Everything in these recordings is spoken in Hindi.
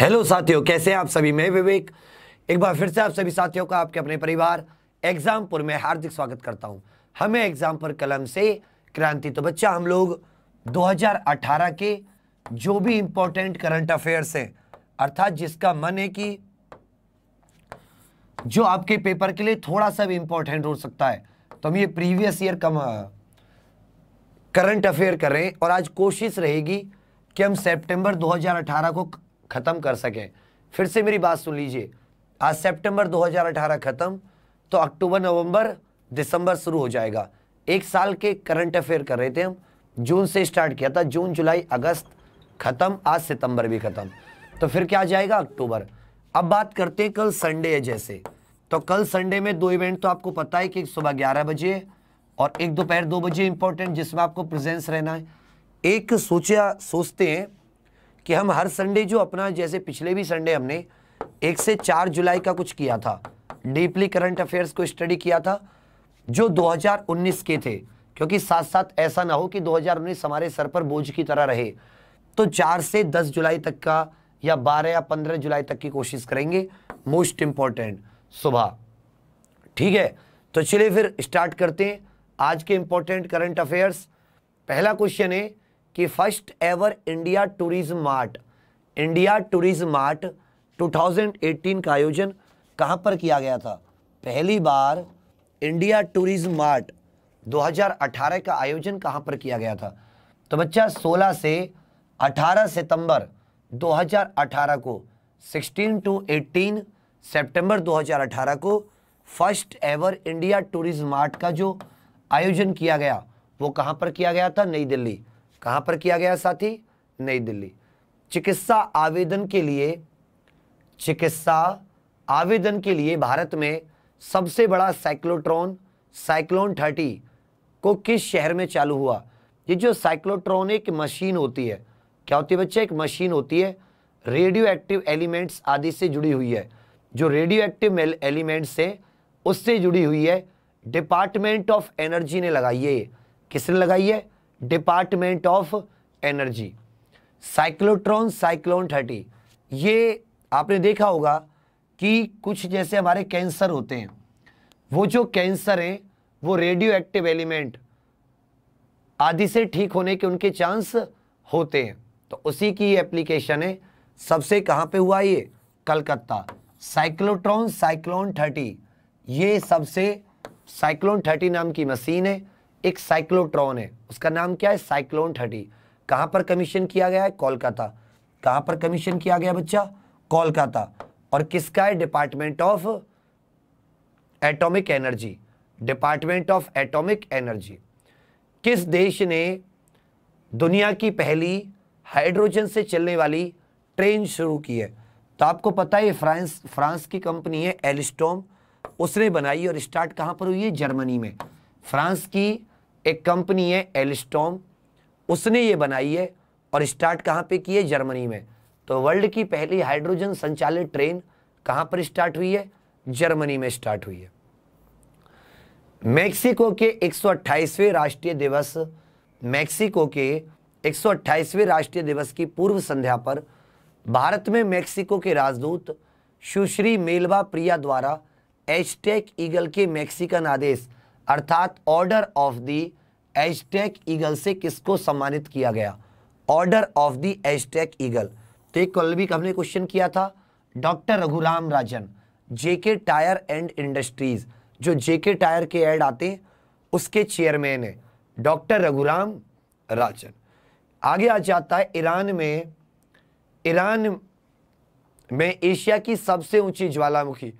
हेलो साथियों कैसे हैं आप सभी मैं विवेक एक बार फिर से आप सभी साथियों का आपके अपने परिवार एग्जामपुर में हार्दिक स्वागत करता हूं हमें एग्जाम पर कलम से क्रांति तो बच्चा हम लोग 2018 के जो भी इंपॉर्टेंट करंट अफेयर्स हैं अर्थात जिसका मन है कि जो आपके पेपर के लिए थोड़ा सा भी इंपॉर्टेंट हो सकता है तो हम ये previous year cum current affair करें और आज कोशिश रहेगी कि हम सितंबर 2018 को ख़त्म कर सकें फिर से मेरी बात सुन लीजिए आज सितंबर 2018 ख़त्म तो अक्टूबर नवंबर दिसंबर शुरू हो जाएगा एक साल के करंट अफेयर कर रहे थे हम जून से स्टार्ट किया था जून जुलाई अगस्त ख़त्म आज सितंबर भी ख़त्म तो फिर क्या आ जाएगा अक्टूबर अब बात करते हैं कल संडे है जैसे तो कल संडे में दो इवेंट तो आपको पता है कि सुबह ग्यारह बजे और एक दोपहर दो बजे इंपॉर्टेंट जिसमें आपको प्रेजेंस रहना है एक सोचा सोचते हैं कि हम हर संडे जो अपना जैसे पिछले भी संडे हमने एक से चार जुलाई का कुछ किया था डीपली करंट अफेयर्स को स्टडी किया था जो 2019 के थे क्योंकि साथ साथ ऐसा ना हो कि 2019 हमारे सर पर बोझ की तरह रहे तो चार से दस जुलाई तक का या बारह या पंद्रह जुलाई तक की कोशिश करेंगे मोस्ट इंपॉर्टेंट सुबह ठीक है तो चलिए फिर स्टार्ट करते हैं आज के इंपॉर्टेंट करंट अफेयर्स पहला क्वेश्चन है कि first ever India tourism mart India tourism mart 2018 का आयोजन कहां पर किया गया था पहली बार इंडिया टूरिज्म मार्ट 2018 का आयोजन कहां पर किया गया था तो बच्चा 16 से 18 सितंबर 2018 को 16 टू 18 सितंबर 2018 को first ever India tourism mart का जो आयोजन किया गया वो कहाँ पर किया गया था नई दिल्ली कहाँ पर किया गया साथी नई दिल्ली चिकित्सा आवेदन के लिए चिकित्सा आवेदन के लिए भारत में सबसे बड़ा साइक्लोट्रॉन साइक्लोन थर्टी को किस शहर में चालू हुआ ये जो साइक्लोट्रॉन एक मशीन होती है क्या होती है बच्चे एक मशीन होती है रेडियो एक्टिव एलिमेंट्स आदि से जुड़ी हुई है जो रेडियो एक्टिव एलिमेंट्स है उससे जुड़ी हुई है डिपार्टमेंट ऑफ एनर्जी ने लगाई है किसने लगाई है department of energy cyclotron cyclone thirty ये आपने देखा होगा कि कुछ जैसे हमारे कैंसर होते हैं वो जो कैंसर हैं वो रेडियो एक्टिव एलिमेंट आदि से ठीक होने के उनके चांस होते हैं तो उसी की एप्लीकेशन है सबसे कहाँ पे हुआ ये कलकत्ता साइक्लोट्रॉन साइक्लोन थर्टी ये सबसे साइक्लोन थर्टी नाम की मशीन है एक साइक्लोट्रॉन है उसका नाम क्या है साइक्लोन थर्टी कहाँ पर कमीशन किया गया है कोलकाता कहाँ पर कमीशन किया गया बच्चा कोलकाता और किसका है department of atomic energy department of atomic energy किस देश ने दुनिया की पहली हाइड्रोजन से चलने वाली ट्रेन शुरू की है तो आपको पता है फ्रांस फ्रांस की कंपनी है एलिस्टोम उसने बनाई और स्टार्ट कहाँ पर हुई है जर्मनी में फ्रांस की एक कंपनी है एलिस्टॉम उसने ये बनाई है और स्टार्ट कहाँ पे की है जर्मनी में तो वर्ल्ड की पहली हाइड्रोजन संचालित ट्रेन कहाँ पर स्टार्ट हुई है जर्मनी में स्टार्ट हुई है मैक्सिको के एक राष्ट्रीय दिवस मैक्सिको के एक राष्ट्रीय दिवस की पूर्व संध्या पर भारत में मैक्सिको के राजदूत सुश्री मेलवा प्रिया द्वारा एचटेक ईगल के मैक्सिकन आदेश अर्थात order of the Aztec eagle से किसको सम्मानित किया गया order of the Aztec eagle तो एक कल भी हमने क्वेश्चन किया था doctor Raghuram Rajan JK tyre and industries जो जेके टायर के एड आते हैं उसके चेयरमैन है डॉक्टर रघुराम राजन आगे आ जाता है ईरान में ईरान में एशिया की सबसे ऊंची ज्वालामुखी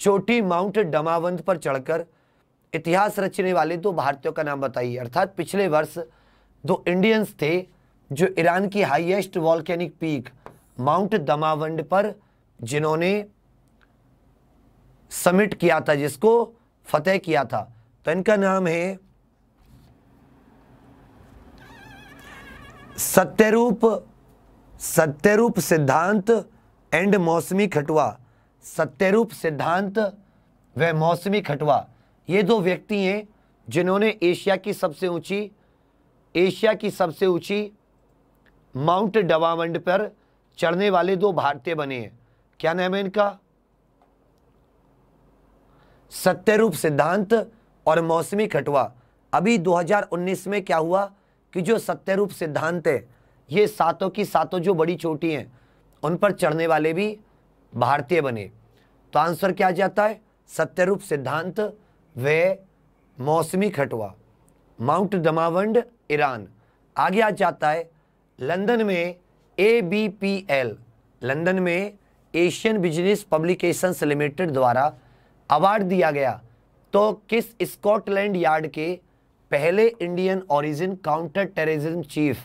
चोटी माउंट डमावंद पर चढ़कर इतिहास रचने वाले दो भारतीयों का नाम बताइए अर्थात पिछले वर्ष दो इंडियंस थे जो ईरान की highest volcanic peak mount Damavand पर जिन्होंने समिट किया था जिसको फतेह किया था तो इनका नाम है सत्यरूप सत्यरूप सिद्धांत एंड मौसमी खटुआ सत्यरूप सिद्धांत व मौसमी खटुआ ये दो व्यक्ति हैं जिन्होंने एशिया की सबसे ऊंची एशिया की सबसे ऊंची माउंट डवामंड पर चढ़ने वाले दो भारतीय बने हैं क्या नाम है इनका सत्यरूप सिद्धांत और मौसमी खटवा अभी 2019 में क्या हुआ कि जो सत्यरूप सिद्धांत है ये सातों की सातों जो बड़ी छोटी हैं उन पर चढ़ने वाले भी भारतीय बने तो आंसर क्या जाता है सत्यरूप सिद्धांत वे मौसमी खटवा माउंट दमावंड ईरान आगे आ जाता है लंदन में A B P L London में एशियन बिजनेस पब्लिकेशंस लिमिटेड द्वारा अवार्ड दिया गया तो किस स्कॉटलैंड यार्ड के पहले Indian origin counter terrorism chief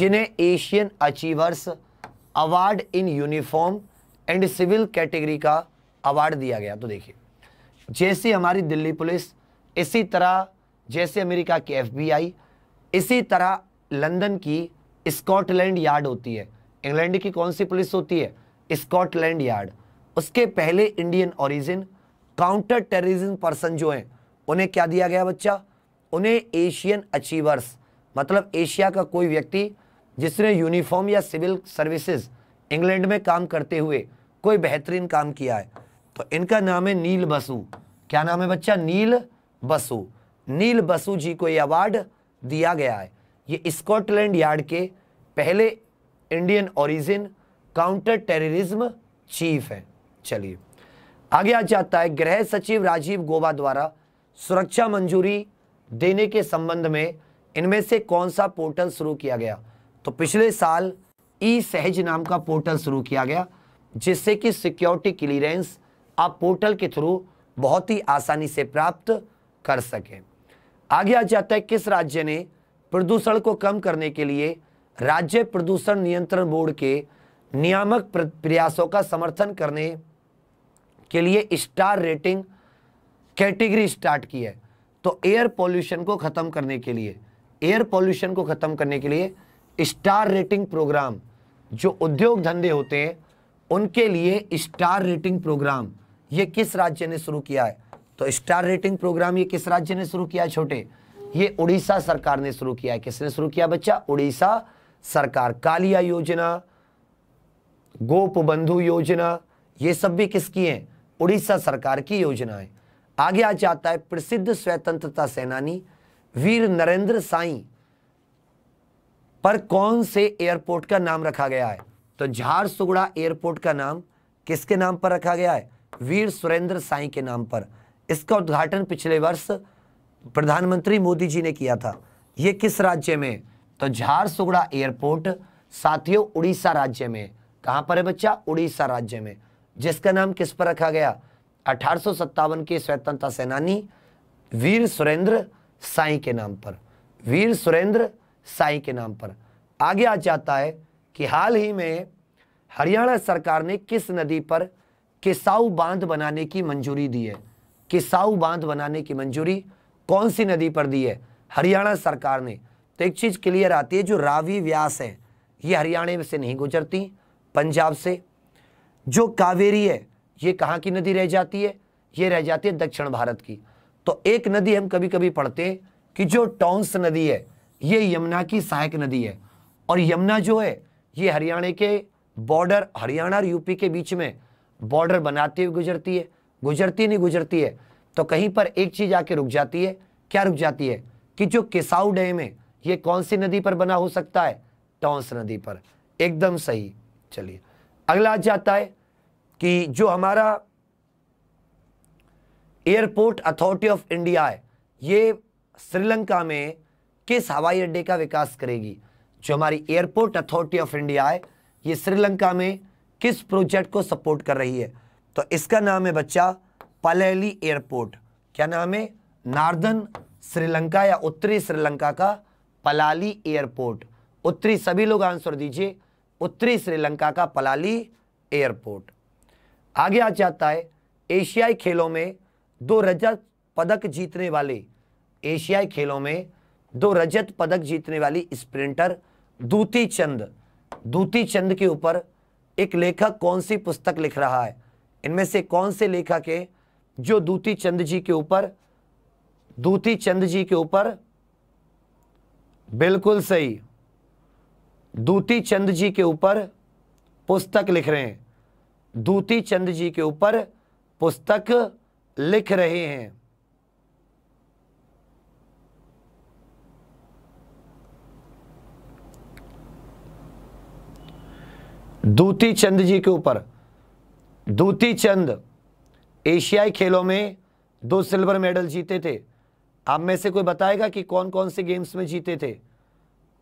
जिन्हें Asian achievers award in uniform and civil category का अवार्ड दिया गया तो देखिए जैसे हमारी दिल्ली पुलिस इसी तरह जैसे अमेरिका की एफबीआई इसी तरह लंदन की स्कॉटलैंड यार्ड होती है इंग्लैंड की कौन सी पुलिस होती है स्कॉटलैंड यार्ड उसके पहले Indian origin counter terrorism person जो हैं उन्हें क्या दिया गया बच्चा उन्हें एशियन अचीवर्स मतलब एशिया का कोई व्यक्ति जिसने यूनिफॉर्म या सिविल सर्विसेज इंग्लैंड में काम करते हुए कोई बेहतरीन काम किया है तो इनका नाम है नील बसु क्या नाम है बच्चा नील बसु नील बसु जी को ये अवार्ड दिया गया है ये स्कॉटलैंड यार्ड के पहले Indian origin counter terrorism chief है चलिए आगे आ जाता है गृह सचिव राजीव गोवा द्वारा सुरक्षा मंजूरी देने के संबंध में इनमें से कौन सा पोर्टल शुरू किया गया तो पिछले साल ई सहज नाम का पोर्टल शुरू किया गया जिससे कि सिक्योरिटी क्लियरेंस आप पोर्टल के थ्रू बहुत ही आसानी से प्राप्त कर सकें आगे आ जाता है किस राज्य ने प्रदूषण को कम करने के लिए राज्य प्रदूषण नियंत्रण बोर्ड के नियामक प्रयासों का समर्थन करने के लिए स्टार रेटिंग कैटेगरी स्टार्ट की है तो एयर पॉल्यूशन को ख़त्म करने के लिए एयर पॉल्यूशन को ख़त्म करने के लिए स्टार रेटिंग प्रोग्राम जो उद्योग धंधे होते हैं उनके लिए स्टार रेटिंग प्रोग्राम ये किस राज्य ने शुरू किया है तो स्टार रेटिंग प्रोग्राम ये किस राज्य ने शुरू किया है छोटे ये उड़ीसा सरकार ने शुरू किया है किसने शुरू किया बच्चा उड़ीसा सरकार कालिया योजना गोप बंधु योजना ये सब भी किसकी है उड़ीसा सरकार की योजना है आगे आ जाता है प्रसिद्ध स्वतंत्रता सेनानी वीर नरेंद्र साई पर कौन से एयरपोर्ट का नाम रखा गया है तो झारसुगड़ा एयरपोर्ट का नाम किसके नाम पर रखा गया है वीर सुरेंद्र साई के नाम पर इसका उद्घाटन पिछले वर्ष प्रधानमंत्री मोदी जी ने किया था ये किस राज्य में तो झारसुगड़ा एयरपोर्ट साथियों उड़ीसा राज्य में कहाँ पर है बच्चा उड़ीसा राज्य में जिसका नाम किस पर रखा गया अठारह के स्वतंत्रता सेनानी वीर सुरेंद्र साई के नाम पर वीर सुरेंद्र साई के नाम पर आगे आ जाता है कि हाल ही में हरियाणा सरकार ने किस नदी पर किसाऊ बांध बनाने की मंजूरी दी है किसाऊ बांध बनाने की मंजूरी कौन सी नदी पर दी है हरियाणा सरकार ने तो एक चीज़ क्लियर आती है जो रावी व्यास है ये हरियाणा से नहीं गुजरती पंजाब से जो कावेरी है ये कहाँ की नदी रह जाती है ये रह जाती है दक्षिण भारत की तो एक नदी हम कभी कभी पढ़ते हैं कि जो टोंस नदी है ये यमुना की सहायक नदी है और यमुना जो है ये हरियाणा के बॉर्डर हरियाणा और यूपी के बीच में बॉर्डर बनाती हुई गुजरती है गुजरती नहीं गुजरती है तो कहीं पर एक चीज आके रुक जाती है क्या रुक जाती है कि जो किसाऊ डैम है ये कौन सी नदी पर बना हो सकता है टॉन्स नदी पर एकदम सही चलिए अगला आज जाता है कि जो हमारा एयरपोर्ट अथॉरिटी ऑफ इंडिया है ये श्रीलंका में किस हवाई अड्डे का विकास करेगी जो हमारी एयरपोर्ट अथॉरिटी ऑफ इंडिया है ये श्रीलंका में किस प्रोजेक्ट को सपोर्ट कर रही है तो इसका नाम है बच्चा पलेली एयरपोर्ट क्या नाम है नार्दन श्रीलंका या उत्तरी श्रीलंका का पलाली एयरपोर्ट उत्तरी सभी लोग आंसर दीजिए उत्तरी श्रीलंका का पलाली एयरपोर्ट आगे आ जाता है एशियाई खेलों में दो रजत पदक जीतने वाले एशियाई खेलों में दो रजत पदक जीतने वाली स्प्रिंटर दूती चंद दूती चंद के ऊपर एक लेखक कौन सी पुस्तक लिख रहा है इनमें से कौन से लेखक है जो दूती चंद जी के ऊपर दूती चंद जी के ऊपर बिल्कुल सही दूती चंद जी के ऊपर पुस्तक लिख रहे हैं दूती चंद जी के ऊपर पुस्तक लिख रहे हैं दूती चंद जी के ऊपर दूती चंद एशियाई खेलों में दो सिल्वर मेडल जीते थे आप में से कोई बताएगा कि कौन कौन से गेम्स में जीते थे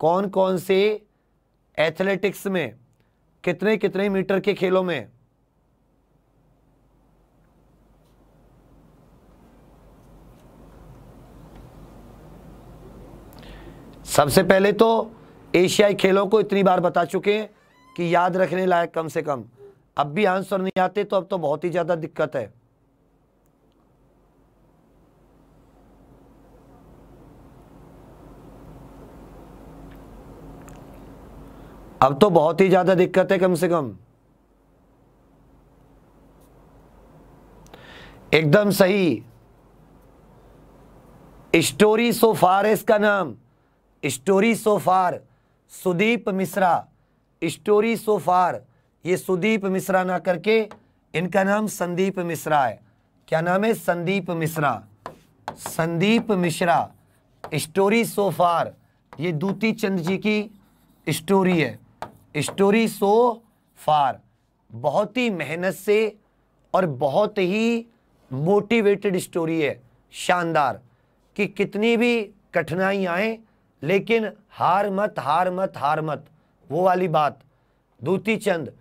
कौन कौन से एथलेटिक्स में कितने कितने मीटर के खेलों में सबसे पहले तो एशियाई खेलों को इतनी बार बता चुके हैं कि याद रखने लायक कम से कम अब भी आंसर नहीं आते तो अब तो बहुत ही ज़्यादा दिक्कत है अब तो बहुत ही ज़्यादा दिक्कत है कम से कम एकदम सही स्टोरी सो फार है इसका नाम story so far Sudeep Mishra story so far ये सुदीप मिश्रा ना करके इनका नाम संदीप मिश्रा है क्या नाम है Sandeep Mishra Sandeep Mishra story so far ये दूती चंद जी की स्टोरी है स्टोरी सो फार बहुत ही मेहनत से और बहुत ही मोटिवेटेड स्टोरी है शानदार कि कितनी भी कठिनाई आए लेकिन हार मत हार मत हार मत वो वाली बात दूती चंद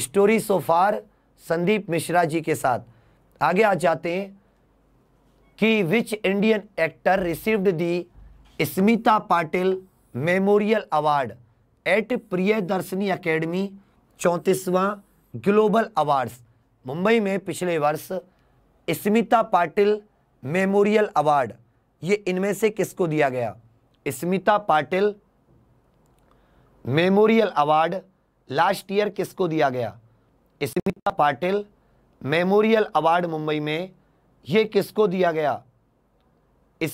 स्टोरी सोफार संदीप मिश्रा जी के साथ आगे आ जाते हैं कि which Indian actor received the Smita Patil memorial award at Priyadarshni academy चौंतीसवां ग्लोबल अवार्ड्स मुंबई में पिछले वर्ष स्मिता पाटिल मेमोरियल अवार्ड ये इनमें से किसको दिया गया Smita Patil memorial award last year किसको दिया गया स्मिता पाटिल मेमोरियल अवार्ड मुंबई में ये किसको दिया गया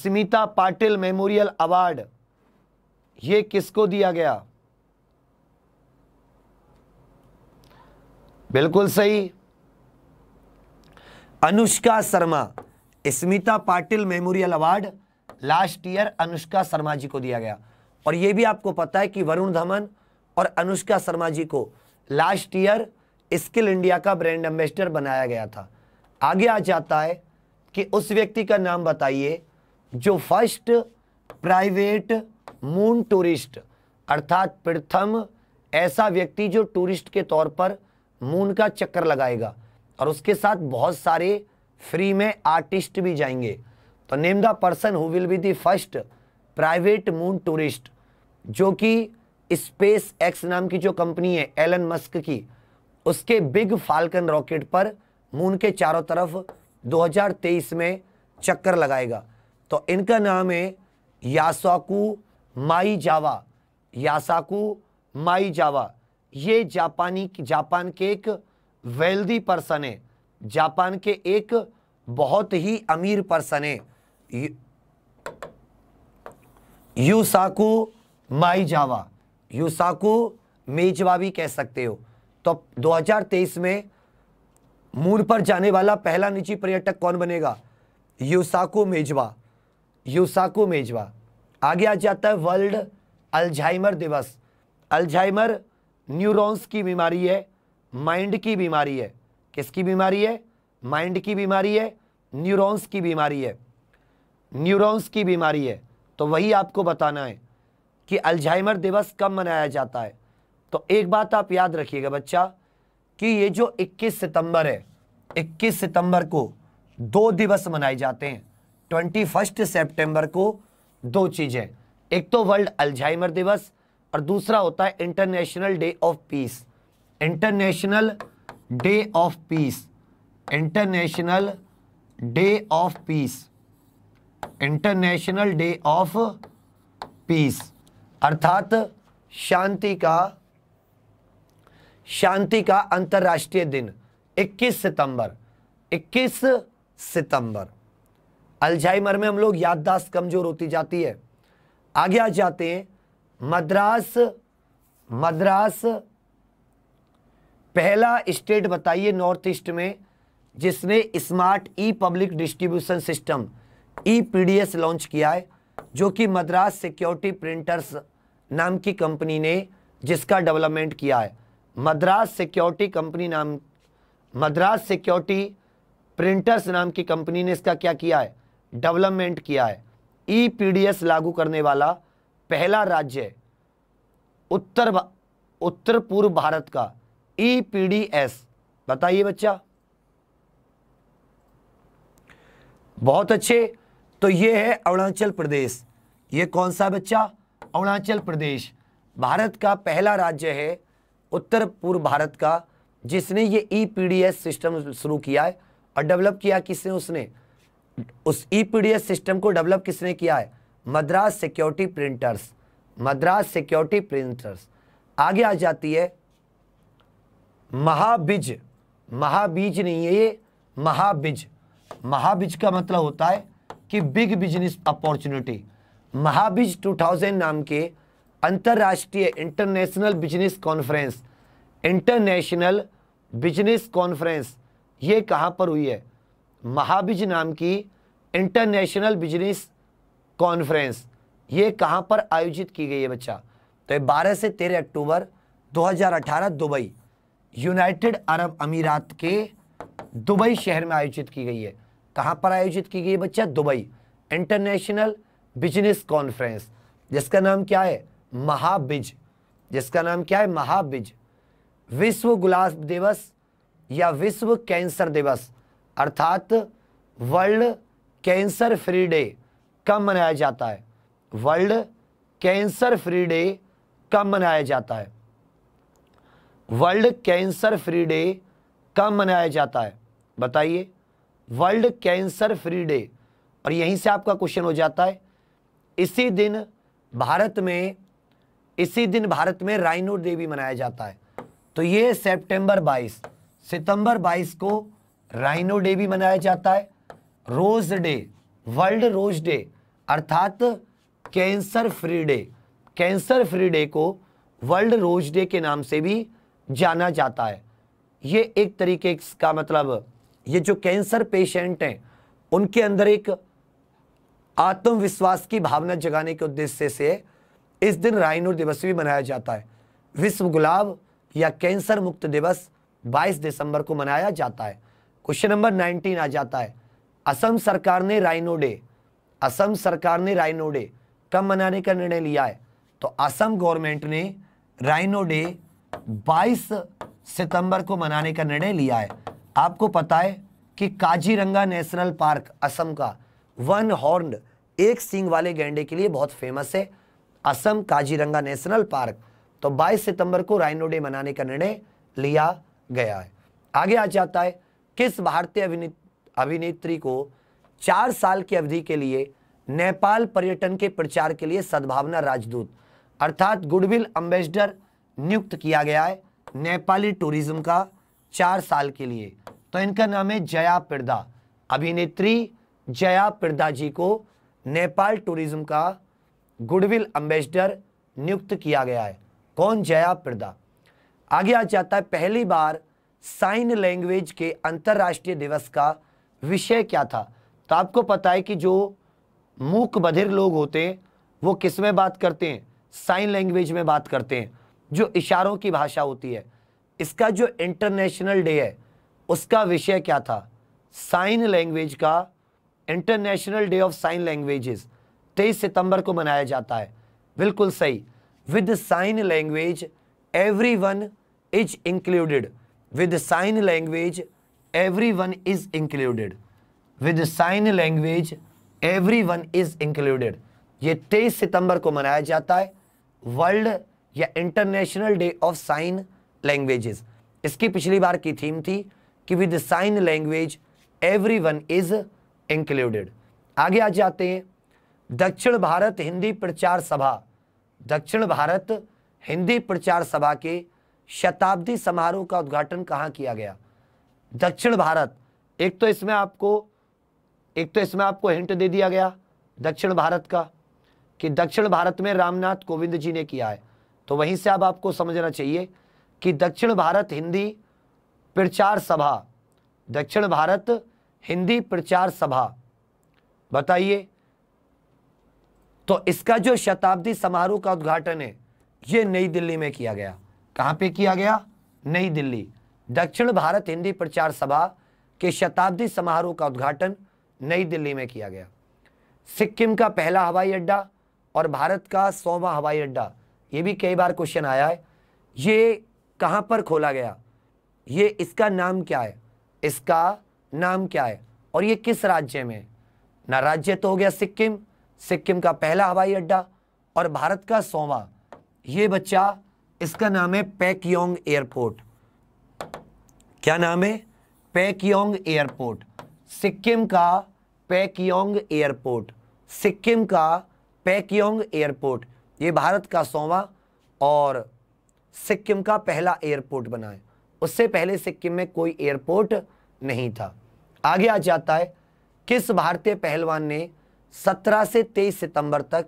स्मिता पाटिल मेमोरियल अवार्ड ये किसको दिया गया बिल्कुल सही Anushka Sharma Smita Patil memorial award last year Anushka Sharma ji को दिया गया और ये भी आपको पता है कि वरुण धमन और अनुष्का शर्मा जी को लास्ट ईयर स्किल इंडिया का ब्रांड एम्बेसडर बनाया गया था आगे आ जाता है कि उस व्यक्ति का नाम बताइए जो फर्स्ट प्राइवेट मून टूरिस्ट अर्थात प्रथम ऐसा व्यक्ति जो टूरिस्ट के तौर पर मून का चक्कर लगाएगा और उसके साथ बहुत सारे फ्री में आर्टिस्ट भी जाएंगे तो name the person who will be the first private moon tourist जो कि स्पेस एक्स नाम की जो कंपनी है एलन मस्क की उसके बिग फाल्कन रॉकेट पर मून के चारों तरफ 2023 में चक्कर लगाएगा तो इनका नाम है यासाकू माई जावा यासाकू माई जावा ये जापानी जापान के एक वेल्दी पर्सन है जापान के एक बहुत ही अमीर पर्सन है यूसाकू माई जावा यूसाकू मेजवा भी कह सकते हो तो 2023 में मून पर जाने वाला पहला निजी पर्यटक कौन बनेगा यूसाकू मेजवा यूसाकू मेजवा आगे आ जाता है वर्ल्ड अल्जाइमर दिवस अल्जाइमर न्यूरॉन्स की बीमारी है माइंड की बीमारी है किसकी बीमारी है माइंड की बीमारी है न्यूरॉन्स की बीमारी है न्यूरॉन्स की बीमारी है तो वही आपको बताना है कि अल्जाइमर दिवस कब मनाया जाता है तो एक बात आप याद रखिएगा बच्चा कि ये जो 21 सितंबर है 21 सितंबर को दो दिवस मनाए जाते हैं ट्वेंटी फर्स्ट सेप्टेम्बर को दो चीज़ें एक तो वर्ल्ड अल्जाइमर दिवस और दूसरा होता है international day of peace international day of peace international day of peace international day of peace अर्थात शांति का शांति का अंतर्राष्ट्रीय दिन 21 सितंबर 21 सितंबर अल्जाइमर में हम लोग याददाश्त कमजोर होती जाती है आगे आ जाते हैं मद्रास मद्रास पहला स्टेट बताइए नॉर्थ ईस्ट में जिसने smart e public distribution system e PDS launch किया है जो कि मद्रास सिक्योरिटी प्रिंटर्स नाम की कंपनी ने जिसका डेवलपमेंट किया है मद्रास सिक्योरिटी कंपनी नाम मद्रास सिक्योरिटी प्रिंटर्स नाम की कंपनी ने इसका क्या किया है डेवलपमेंट किया है ई e पीडीएस लागू करने वाला पहला राज्य है उत्तर उत्तर पूर्व भारत का ई e पीडीएस बताइए बच्चा बहुत अच्छे तो ये है अरुणाचल प्रदेश ये कौन सा बच्चा अरुणाचल प्रदेश भारत का पहला राज्य है उत्तर पूर्व भारत का जिसने ये ई पी सिस्टम शुरू किया है और डेवलप किया किसने उसने उस ई पी सिस्टम को डेवलप किसने किया है Madras security printers Madras security printers आगे आ जाती है महाबिज महाबीज नहीं है ये महाबिज महाबिज का मतलब होता है कि बिग बिजनेस अपॉर्चुनिटी महाबिज 2000 नाम के अंतर्राष्ट्रीय international business conference international business conference ये कहाँ पर हुई है महाबिज नाम की इंटरनेशनल बिजनेस कॉन्फ्रेंस ये कहाँ पर आयोजित की गई है बच्चा तो ये 12 से 13 अक्टूबर 2018 दुबई यूनाइटेड अरब अमीरात के दुबई शहर में आयोजित की गई है कहाँ पर आयोजित की गई बच्चा दुबई इंटरनेशनल बिजनेस कॉन्फ्रेंस जिसका नाम क्या है महाबिज जिसका नाम क्या है महाबिज विश्व गुलाब दिवस या विश्व कैंसर दिवस अर्थात वर्ल्ड कैंसर फ्री डे कब मनाया जाता है वर्ल्ड कैंसर फ्री डे कब मनाया जाता है वर्ल्ड कैंसर फ्री डे कब मनाया जाता है बताइए वर्ल्ड कैंसर फ्री डे और यहीं से आपका क्वेश्चन हो जाता है इसी दिन भारत में इसी दिन भारत में राइनो डे भी मनाया जाता है तो ये सितंबर 22 सितंबर 22 को राइनो डे भी मनाया जाता है rose day world rose day अर्थात cancer free day cancer free day को वर्ल्ड रोज डे के नाम से भी जाना जाता है ये एक तरीके का मतलब ये जो कैंसर पेशेंट हैं उनके अंदर एक आत्मविश्वास की भावना जगाने के उद्देश्य से इस दिन राइनो दिवस भी मनाया जाता है विश्व गुलाब या कैंसर मुक्त दिवस 22 दिसंबर को मनाया जाता है क्वेश्चन नंबर 19 आ जाता है असम सरकार ने राइनो डे असम सरकार ने राइनो डे कब मनाने का निर्णय लिया है तो असम गवर्नमेंट ने राइनो डे 22 सितंबर को मनाने का निर्णय लिया है आपको पता है कि काजीरंगा नेशनल पार्क असम का वन हॉर्न एक सिंग वाले गैंडे के लिए बहुत फेमस है असम काजीरंगा नेशनल पार्क तो 22 सितंबर को राइनो डे मनाने का निर्णय लिया गया है आगे आ जाता है किस भारतीय अभिने अभिनेत्री को चार साल की अवधि के लिए नेपाल पर्यटन के प्रचार के लिए सद्भावना राजदूत अर्थात गुडविल अम्बेसडर नियुक्त किया गया है नेपाली टूरिज्म का चार साल के लिए तो इनका नाम है जया प्रदा अभिनेत्री जया प्रदा जी को नेपाल टूरिज्म का गुडविल अम्बेसडर नियुक्त किया गया है कौन जया प्रदा आगे आ जाता है पहली बार साइन लैंग्वेज के अंतर्राष्ट्रीय दिवस का विषय क्या था तो आपको पता है कि जो मूक बधिर लोग होते हैं वो किस में बात करते हैं साइन लैंग्वेज में बात करते हैं जो इशारों की भाषा होती है इसका जो इंटरनेशनल डे है उसका विषय क्या था साइन लैंग्वेज का international day of sign languages 23 सितंबर को मनाया जाता है बिल्कुल सही with sign language everyone is included with sign language everyone is included with sign language everyone is included ये तेईस सितंबर को मनाया जाता है वर्ल्ड या international day of sign languages इसकी पिछली बार की थीम थी कि with sign language everyone is included आगे आ जाते हैं दक्षिण भारत हिंदी प्रचार सभा दक्षिण भारत हिंदी प्रचार सभा के शताब्दी समारोह का उद्घाटन कहाँ किया गया दक्षिण भारत एक तो इसमें आपको एक तो इसमें आपको हिंट दे दिया गया दक्षिण भारत का कि दक्षिण भारत में रामनाथ कोविंद जी ने किया है तो वहीं से अब आप आपको समझना चाहिए कि दक्षिण भारत हिंदी प्रचार सभा दक्षिण भारत हिंदी प्रचार सभा बताइए तो इसका जो शताब्दी समारोह का उद्घाटन है ये नई दिल्ली में किया गया कहाँ पे किया गया नई दिल्ली दक्षिण भारत हिंदी प्रचार सभा के शताब्दी समारोह का उद्घाटन नई दिल्ली में किया गया सिक्किम का पहला हवाई अड्डा और भारत का सौवा हवाई अड्डा ये भी कई बार क्वेश्चन आया है ये कहाँ पर खोला गया ये इसका नाम क्या है इसका नाम क्या है और ये किस राज्य में है ना राज्य तो हो गया सिक्किम सिक्किम का पहला हवाई अड्डा और भारत का सोवा ये बच्चा इसका नाम है पैकयोंग एयरपोर्ट क्या नाम है पैकयोंग एयरपोर्ट सिक्किम का पैकयोंग एयरपोर्ट सिक्किम का पैकयोंग एयरपोर्ट ये भारत का सोवा और सिक्किम का पहला एयरपोर्ट बना है उससे पहले सिक्किम में कोई एयरपोर्ट नहीं था आगे आ जाता है किस भारतीय पहलवान ने 17 से 23 सितंबर तक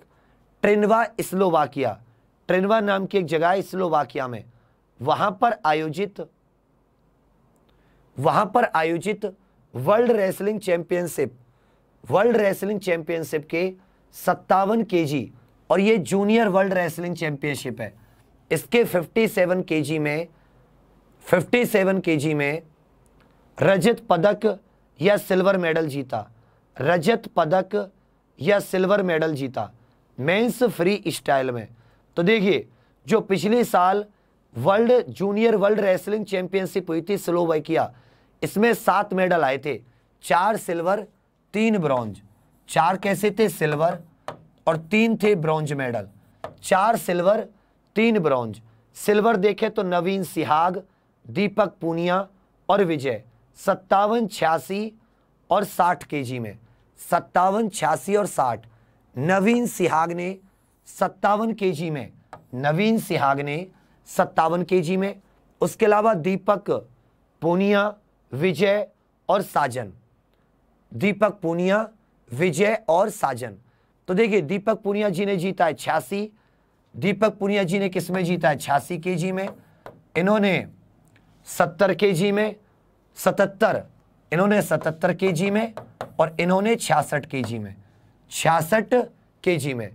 ट्रेनवा स्लोवाकिया ट्रेनवा नाम की एक जगह है स्लोवाकिया में वहां पर आयोजित वहां पर आयोजित world wrestling championship world wrestling championship के सत्तावन के और ये जूनियर वर्ल्ड रेसलिंग चैंपियनशिप है इसके 57 केजी में 57 केजी में रजत पदक या सिल्वर मेडल जीता रजत पदक या सिल्वर मेडल जीता मेंस फ्री स्टाइल में तो देखिए जो पिछले साल world junior world wrestling championship हुई थी स्लोवाकिया इसमें सात मेडल आए थे चार सिल्वर तीन ब्रॉन्ज चार कैसे थे सिल्वर और तीन थे ब्रॉन्ज मेडल चार सिल्वर तीन ब्रॉन्ज सिल्वर देखे तो नवीन सिहाग दीपक पूनिया और विजय सत्तावन छियासी और साठ के में सत्तावन छियासी और साठ नवीन सिहाग ने सत्तावन के में नवीन सिहाग ने सत्तावन के में उसके अलावा दीपक पूनिया विजय और साजन दीपक पूनिया विजय और साजन तो देखिए दीपक पूनिया जी ने जीता है छियासी दीपक पुनिया जी ने किस में जीता है छियासी के जी में इन्होंने सत्तर के जी में सतहत्तर इन्होंने सतहत्तर के जी में और इन्होंने छियासठ के जी में छियासठ के जी में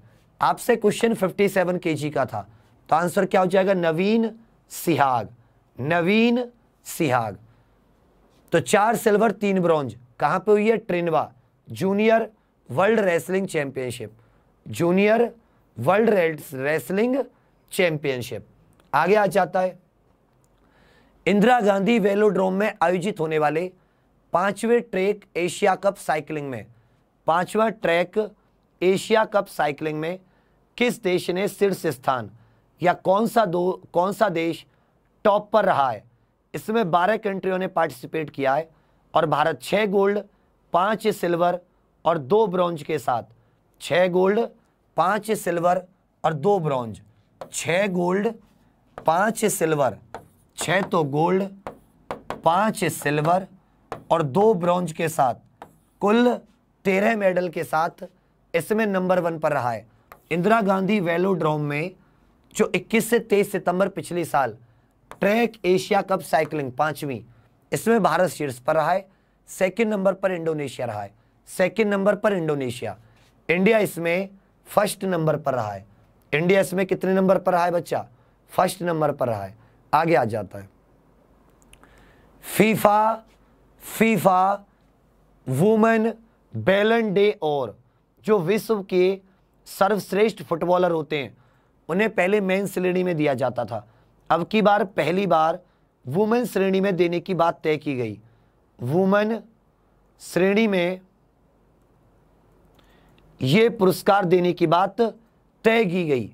आपसे क्वेश्चन 57 के जी का था तो आंसर क्या हो जाएगा नवीन सिहाग नवीन सिहाग तो चार सिल्वर तीन ब्रॉन्ज कहां पे हुई है Trnava junior world wrestling championship junior world wrestling championship आगे आ जाता है इंदिरा गांधी वेलोड्रोम में आयोजित होने वाले पांचवें ट्रैक एशिया कप साइकिलिंग में पांचवा ट्रैक एशिया कप साइकिलिंग में किस देश ने शीर्ष स्थान या कौन सा दो कौन सा देश टॉप पर रहा है इसमें बारह कंट्रियों ने पार्टिसिपेट किया है और भारत छः गोल्ड पाँच सिल्वर और दो ब्रॉन्ज के साथ छः गोल्ड पाँच सिल्वर और दो ब्रॉन्ज छः गोल्ड पाँच सिल्वर छः तो गोल्ड पाँच सिल्वर और दो ब्रॉन्ज के साथ कुल तेरह मेडल के साथ इसमें नंबर वन पर रहा है इंदिरा गांधी वेलोड्रोम में जो 21 से 23 सितंबर पिछले साल ट्रैक एशिया कप साइकिलिंग पांचवी इसमें भारत शीर्ष पर रहा है सेकंड नंबर पर इंडोनेशिया रहा है सेकंड नंबर पर इंडोनेशिया इंडिया इसमें फर्स्ट नंबर पर रहा है इंडिया इसमें कितने नंबर पर रहा है बच्चा फर्स्ट नंबर पर रहा है आगे आ जाता है FIFA FIFA women Ballon d'Or और जो विश्व के सर्वश्रेष्ठ फुटबॉलर होते हैं उन्हें पहले मेन श्रेणी में दिया जाता था अब की बार पहली बार वुमेन श्रेणी में देने की बात तय की गई वुमेन श्रेणी में यह पुरस्कार देने की बात तय की गई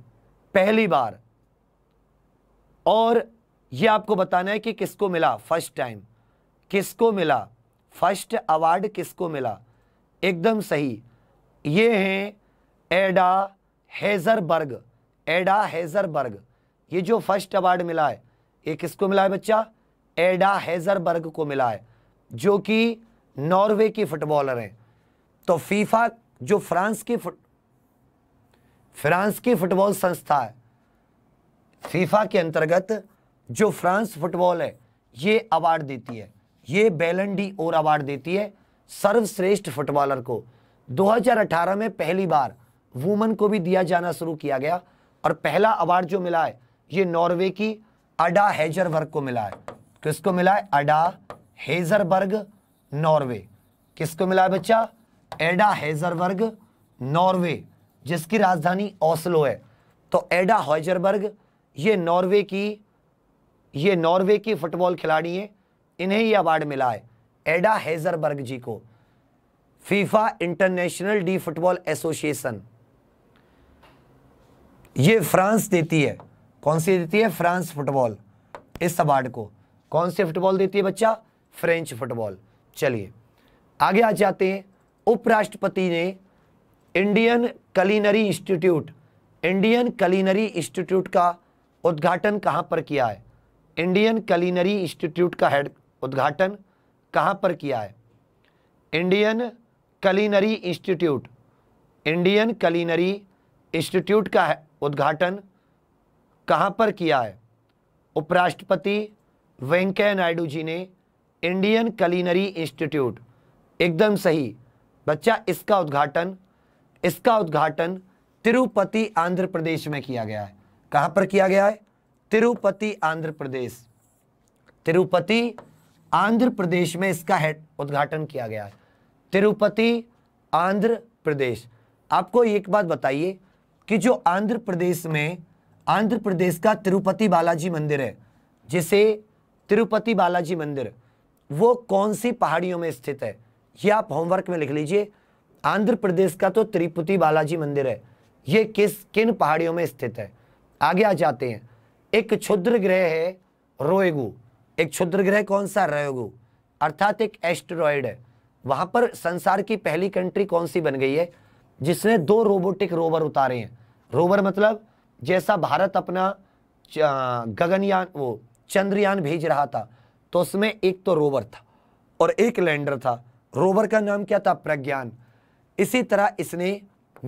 पहली बार और ये आपको बताना है कि किसको मिला फर्स्ट टाइम किसको मिला फर्स्ट अवार्ड किसको मिला एकदम सही ये हैं एडा हेजरबर्ग एडा हेजरबर्ग ये जो फर्स्ट अवार्ड मिला है ये किसको मिला है बच्चा एडा हेजरबर्ग को मिला है जो कि नॉर्वे की फुटबॉलर हैं तो फीफा जो फ्रांस की फुट फ्रांस की फुटबॉल संस्था है फीफा के अंतर्गत जो फ्रांस फुटबॉल है ये अवार्ड देती है ये बेलनडी और अवार्ड देती है सर्वश्रेष्ठ फुटबॉलर को 2018 में पहली बार वुमन को भी दिया जाना शुरू किया गया और पहला अवार्ड जो मिला है ये नॉर्वे की अडा हेजरबर्ग को मिला है किसको मिला है अडा हेजरबर्ग नॉर्वे किसको मिला है बच्चा एडा हेजरबर्ग नॉर्वे जिसकी राजधानी ओस्लो है तो एडा हेजरबर्ग ये नॉर्वे की ये नॉर्वे की फुटबॉल खिलाड़ी हैं इन्हें ये अवार्ड मिला है एडा हेजरबर्ग जी को FIFA international de football association ये फ्रांस देती है कौन सी देती है फ्रांस फुटबॉल इस अवार्ड को कौन सी फुटबॉल देती है बच्चा फ्रेंच फुटबॉल चलिए आगे आ जाते हैं उपराष्ट्रपति ने Indian culinary institute Indian culinary institute का उद्घाटन कहां पर किया है इंडियन कलिनरी इंस्टीट्यूट का हेड उद्घाटन कहाँ पर किया है Indian culinary institute Indian culinary institute का उद्घाटन कहाँ पर किया है उपराष्ट्रपति वेंकैया नायडू जी ने इंडियन कलिनरी इंस्टीट्यूट एकदम सही बच्चा इसका उद्घाटन इसका उद्घाटन तिरुपति आंध्र प्रदेश में किया गया है कहाँ पर किया गया है तिरुपति आंध्र प्रदेश तिरुपति आंध्र प्रदेश में इसका हेड उद्घाटन किया गया है तिरुपति आंध्र प्रदेश आपको एक बात बताइए कि जो आंध्र प्रदेश में आंध्र प्रदेश का तिरुपति बालाजी मंदिर है जिसे तिरुपति बालाजी मंदिर वो कौन सी पहाड़ियों में स्थित है ये आप होमवर्क में लिख लीजिए आंध्र प्रदेश का तो तिरुपति बालाजी मंदिर है ये किस किन पहाड़ियों में स्थित है आगे आ जाते हैं एक क्षुद्र ग्रह है रोएगु एक क्षुद्र ग्रह कौन सा रोएगु अर्थात एक एस्ट्रॉयड है वहां पर संसार की पहली कंट्री कौन सी बन गई है जिसने दो रोबोटिक रोवर उतारे हैं रोवर मतलब जैसा भारत अपना गगनयान वो चंद्रयान भेज रहा था तो उसमें एक तो रोवर था और एक लैंडर था रोवर का नाम क्या था प्रज्ञान इसी तरह इसने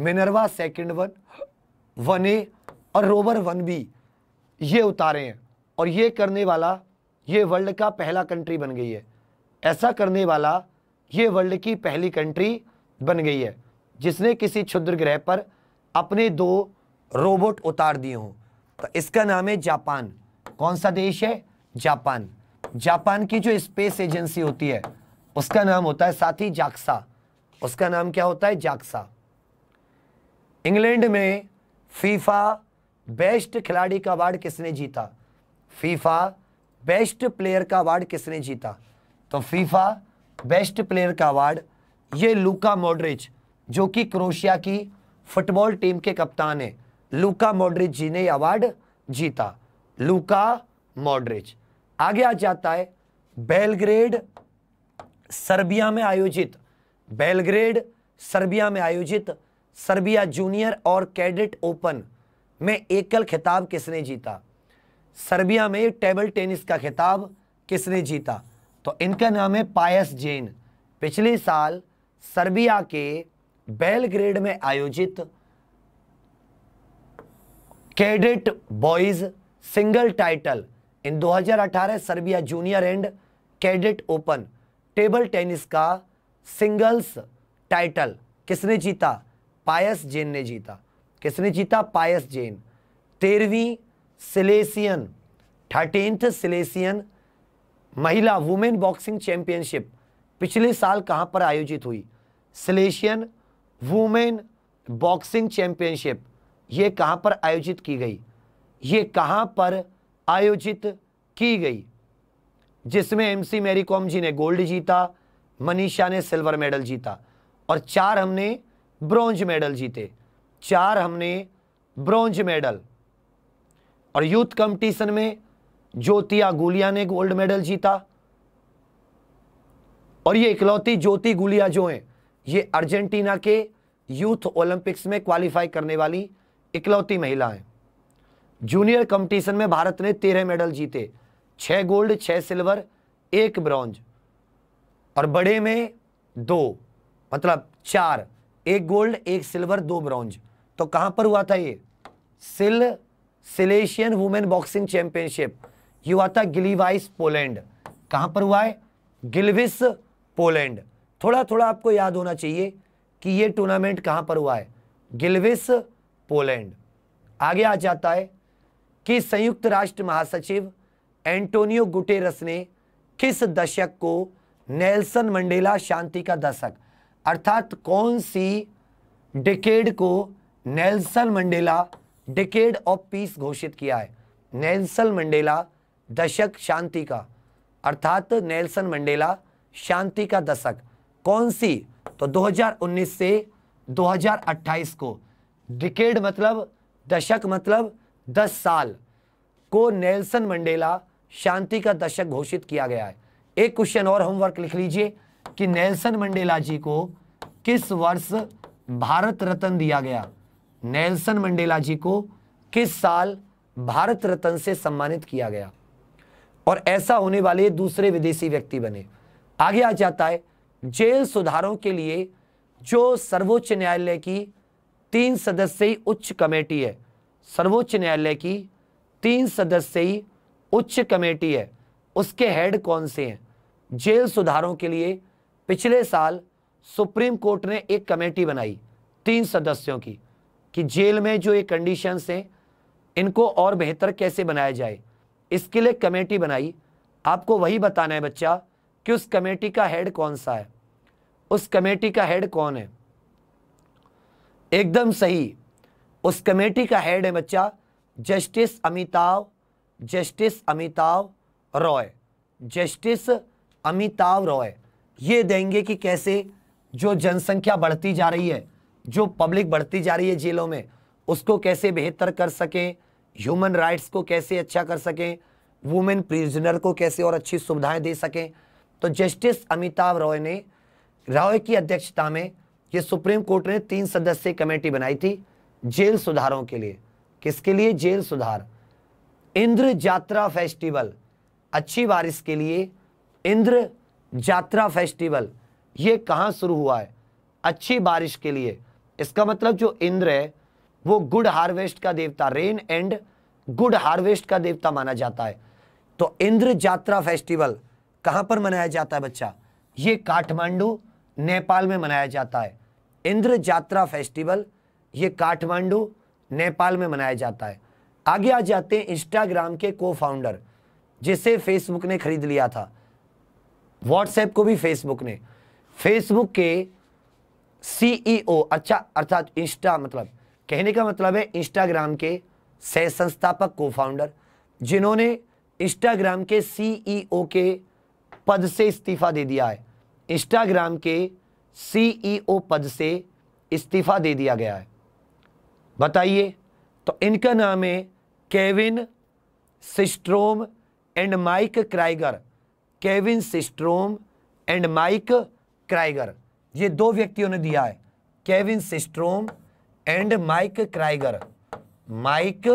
Minerva second one one A और रोवर वन बी ये उतारे हैं और ये करने वाला ये वर्ल्ड का पहला कंट्री बन गई है ऐसा करने वाला ये वर्ल्ड की पहली कंट्री बन गई है जिसने किसी क्षुद्र ग्रह पर अपने दो रोबोट उतार दिए हों तो इसका नाम है जापान कौन सा देश है जापान जापान की जो स्पेस एजेंसी होती है उसका नाम होता है साथ ही जाक्सा उसका नाम क्या होता है जाक्सा इंग्लैंड में फीफा बेस्ट खिलाड़ी का अवार्ड किसने जीता फीफा बेस्ट प्लेयर का अवार्ड किसने जीता तो फीफा बेस्ट प्लेयर का अवार्ड ये लूका मॉड्रिच जो कि क्रोशिया की फुटबॉल टीम के कप्तान है लूका मॉड्रिच जी ने अवार्ड जीता लूका मॉड्रिच आगे आ जाता है बेलग्रेड सर्बिया में आयोजित बेलग्रेड सर्बिया में आयोजित सर्बिया जूनियर और कैडेट ओपन में एकल खिताब किसने जीता सर्बिया में टेबल टेनिस का खिताब किसने जीता तो इनका नाम है पायस जैन पिछले साल सर्बिया के बेलग्रेड में आयोजित cadet boys single title in 2018 Serbia junior and cadet open table tennis का सिंगल्स टाइटल किसने जीता पायस जैन ने जीता किसने जीता पायस जैन तेरहवीं सिलेसियन थर्टींथ सिलेसियन महिला वुमेन बॉक्सिंग चैंपियनशिप पिछले साल कहां पर आयोजित हुई सिलेशियन वुमेन बॉक्सिंग चैंपियनशिप ये कहां पर आयोजित की गई ये कहां पर आयोजित की गई जिसमें एमसी मैरी कॉम जी ने गोल्ड जीता मनीषा ने सिल्वर मेडल जीता और चार हमने ब्रॉन्ज मेडल जीते चार हमने ब्रॉन्ज मेडल और यूथ कंपटीशन में ज्योतिया गुलिया ने गोल्ड मेडल जीता और ये इकलौती ज्योति गुलिया जो है ये अर्जेंटीना के यूथ ओलंपिक्स में क्वालिफाई करने वाली इकलौती महिला हैं जूनियर कंपटीशन में भारत ने तेरह मेडल जीते छह गोल्ड छः सिल्वर एक ब्रॉन्ज और बड़े में दो मतलब चार एक गोल्ड एक सिल्वर दो ब्रॉन्ज तो कहां पर हुआ था ये सिल सिलेशियन वुमेन बॉक्सिंग चैंपियनशिप ये हुआ था गिलीवाइस पोलैंड कहां पर हुआ है गिलविस पोलैंड थोड़ा थोड़ा आपको याद होना चाहिए कि ये टूर्नामेंट कहां पर हुआ है गिलविस पोलैंड आगे आ जाता है कि संयुक्त राष्ट्र महासचिव एंटोनियो गुटेरस ने किस दशक को नेल्सन मंडेला शांति का दशक अर्थात कौन सी डिकेड को Nelson Mandela decade of peace घोषित किया है नेल्सन मंडेला दशक शांति का अर्थात नेल्सन मंडेला शांति का दशक कौन सी तो 2019 से 2028 को डिकेड मतलब दशक मतलब 10 साल को नेल्सन मंडेला शांति का दशक घोषित किया गया है एक क्वेश्चन और होमवर्क लिख लीजिए कि नेल्सन मंडेला जी को किस वर्ष भारत रत्न दिया गया नेल्सन मंडेला जी को किस साल भारत रत्न से सम्मानित किया गया और ऐसा होने वाले दूसरे विदेशी व्यक्ति बने आगे आ जाता है जेल सुधारों के लिए जो सर्वोच्च न्यायालय की तीन सदस्यीय उच्च कमेटी है सर्वोच्च न्यायालय की तीन सदस्यीय उच्च कमेटी है उसके हेड कौन से हैं जेल सुधारों के लिए पिछले साल सुप्रीम कोर्ट ने एक कमेटी बनाई तीन सदस्यों की कि जेल में जो ये कंडीशंस हैं इनको और बेहतर कैसे बनाया जाए इसके लिए कमेटी बनाई आपको वही बताना है बच्चा कि उस कमेटी का हेड कौन सा है उस कमेटी का हेड कौन है एकदम सही उस कमेटी का हेड है बच्चा justice Amitabh justice Amitabh Roy justice Amitabh Roy ये देंगे कि कैसे जो जनसंख्या बढ़ती जा रही है जो पब्लिक बढ़ती जा रही है जेलों में उसको कैसे बेहतर कर सकें ह्यूमन राइट्स को कैसे अच्छा कर सकें वुमेन प्रिजनर को कैसे और अच्छी सुविधाएं दे सकें तो जस्टिस अमिताभ रॉय ने रॉय की अध्यक्षता में ये सुप्रीम कोर्ट ने तीन सदस्यीय कमेटी बनाई थी जेल सुधारों के लिए किसके लिए जेल सुधार इंद्र यात्रा फेस्टिवल अच्छी बारिश के लिए इंद्र यात्रा फेस्टिवल ये कहाँ शुरू हुआ है अच्छी बारिश के लिए इसका मतलब जो इंद्र है वो गुड हार्वेस्ट का देवता रेन एंड गुड हार्वेस्ट का देवता माना जाता है तो इंद्र जात्रा फेस्टिवल कहां पर मनाया जाता है बच्चा ये काठमांडू नेपाल में मनाया जाता है इंद्र जात्रा फेस्टिवल ये काठमांडू नेपाल में मनाया जाता है आगे आ जाते हैं इंस्टाग्राम के को फाउंडर जिसे फेसबुक ने खरीद लिया था व्हाट्सएप को भी फेसबुक ने फेसबुक के सीईओ e अच्छा अर्थात इंस्टा मतलब कहने का मतलब है इंस्टाग्राम के सह संस्थापक को फाउंडर जिन्होंने इंस्टाग्राम के सीईओ e के पद से इस्तीफा दे दिया है इंस्टाग्राम के सीईओ e पद से इस्तीफा दे दिया गया है बताइए तो इनका नाम है Kevin Systrom and Mike Krieger Kevin Systrom and Mike Krieger ये दो व्यक्तियों ने दिया है Kevin Systrom and Mike Krieger Mike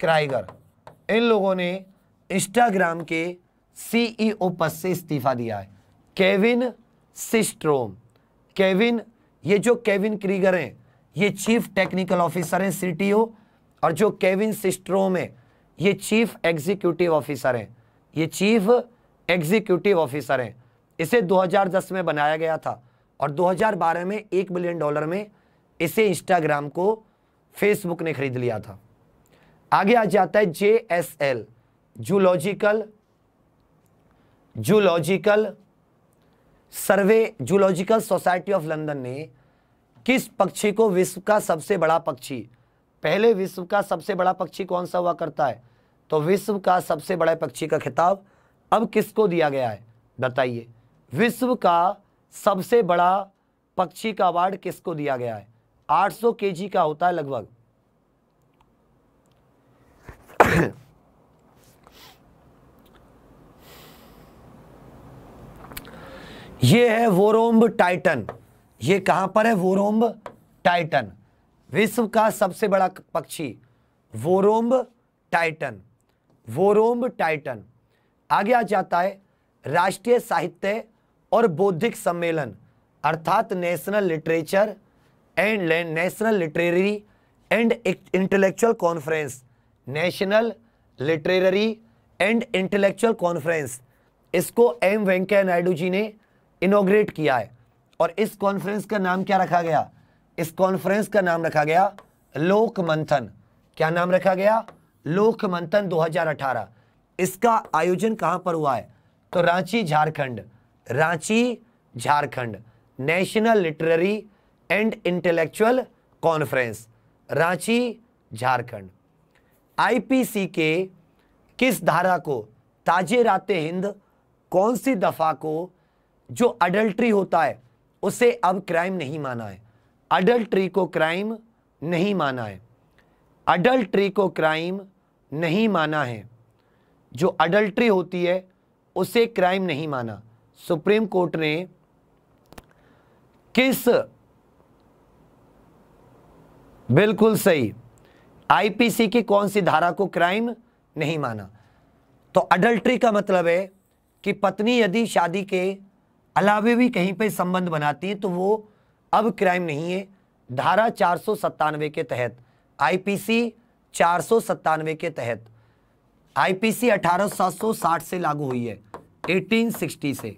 Krieger इन लोगों ने इंस्टाग्राम के सीईओ e पद से इस्तीफा दिया है केविन सिस्ट्रोम केविन ये जो केविन क्रीगर हैं ये चीफ टेक्निकल ऑफिसर हैं सी और जो केविन सिस्ट्रोम है ये चीफ एग्जीक्यूटिव ऑफिसर हैं ये चीफ एग्जीक्यूटिव ऑफिसर हैं इसे 2010 में बनाया गया था और 2012 में एक बिलियन डॉलर में इसे इंस्टाग्राम को फेसबुक ने खरीद लिया था आगे आ जाता है J S L zoological zoological survey zoological society of London ने किस पक्षी को विश्व का सबसे बड़ा पक्षी पहले विश्व का सबसे बड़ा पक्षी कौन सा हुआ करता है तो विश्व का सबसे बड़ा पक्षी का खिताब अब किसको दिया गया है बताइए विश्व का सबसे बड़ा पक्षी का अवार्ड किसको दिया गया है 800 केजी का होता है लगभग ये है वोरोम्ब टाइटन ये कहां पर है वोरोम्ब टाइटन विश्व का सबसे बड़ा पक्षी वोरोम्ब टाइटन वोरोम्ब टाइटन आगे आ जाता है राष्ट्रीय साहित्य और बौद्धिक सम्मेलन अर्थात national literature and national literary and intellectual conference national literary and intellectual conference इसको एम वेंकैया नायडू जी ने इनोग्रेट किया है और इस कॉन्फ्रेंस का नाम क्या रखा गया इस कॉन्फ्रेंस का नाम रखा गया लोक मंथन क्या नाम रखा गया लोक मंथन 2018 इसका आयोजन कहां पर हुआ है तो Ranchi Jharkhand Ranchi Jharkhand national literary and intellectual conference Ranchi Jharkhand IPC के किस धारा को ताजे राते हिंद कौन सी दफ़ा को जो अडल्ट्री होता है उसे अब क्राइम नहीं माना है अडल्ट्री को क्राइम नहीं माना है अडल्ट्री को क्राइम नहीं माना है जो अडल्ट्री होती है उसे क्राइम नहीं माना सुप्रीम कोर्ट ने किस बिल्कुल सही आईपीसी की कौन सी धारा को क्राइम नहीं माना तो अडल्ट्री का मतलब है कि पत्नी यदि शादी के अलावे भी कहीं पे संबंध बनाती है तो वो अब क्राइम नहीं है धारा चार के तहत आईपीसी चार के तहत आईपीसी 18760 से लागू हुई है 1860 से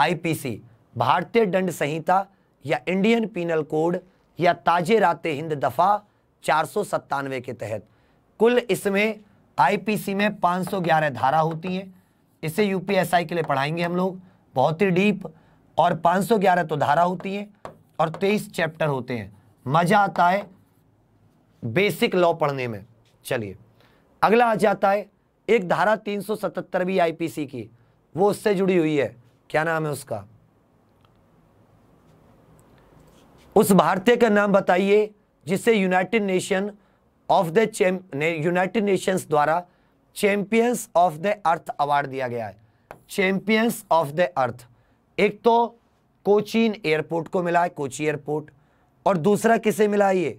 आईपीसी भारतीय दंड संहिता या इंडियन पीनल कोड या ताजे रात हिंद दफ़ा चार के तहत कुल इसमें आईपीसी में 511 धारा होती हैं इसे यूपीएसआई के लिए पढ़ाएंगे हम लोग बहुत ही डीप और 511 तो धारा होती हैं और 23 चैप्टर होते हैं मज़ा आता है बेसिक लॉ पढ़ने में चलिए अगला आ जाता है एक धारा 377 भी आईपीसी की वो उससे जुड़ी हुई है क्या नाम है उसका उस भारतीय का नाम बताइए जिसे united nation of the united nations द्वारा champions of the earth award दिया गया है चैंपियंस ऑफ द अर्थ एक तो कोचीन एयरपोर्ट को मिला है कोची एयरपोर्ट और दूसरा किसे मिला है ये